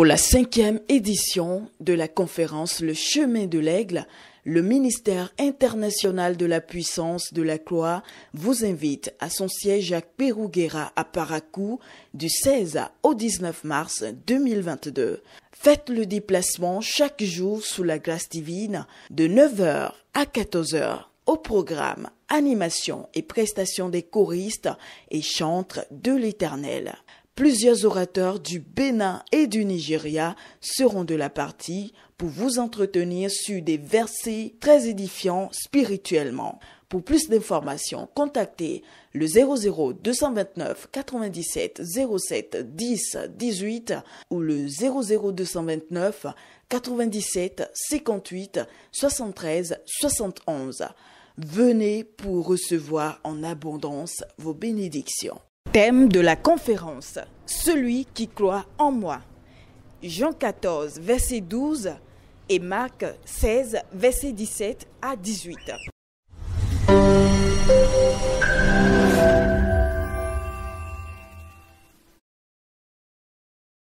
Pour la cinquième édition de la conférence Le chemin de l'aigle, le ministère international de la puissance de la Croix vous invite à son siège à Peruguera à Paracou du 16 au 19 mars 2022. Faites le déplacement chaque jour sous la grâce divine de 9h à 14h au programme animation et prestation des choristes et chantres de l'éternel. Plusieurs orateurs du Bénin et du Nigeria seront de la partie pour vous entretenir sur des versets très édifiants spirituellement. Pour plus d'informations, contactez le 00 229 97 07 10 18 ou le 00 229 97 58 73 71. Venez pour recevoir en abondance vos bénédictions. Thème de la conférence Celui qui croit en moi. Jean 14, verset 12 et Marc 16, verset 17 à 18.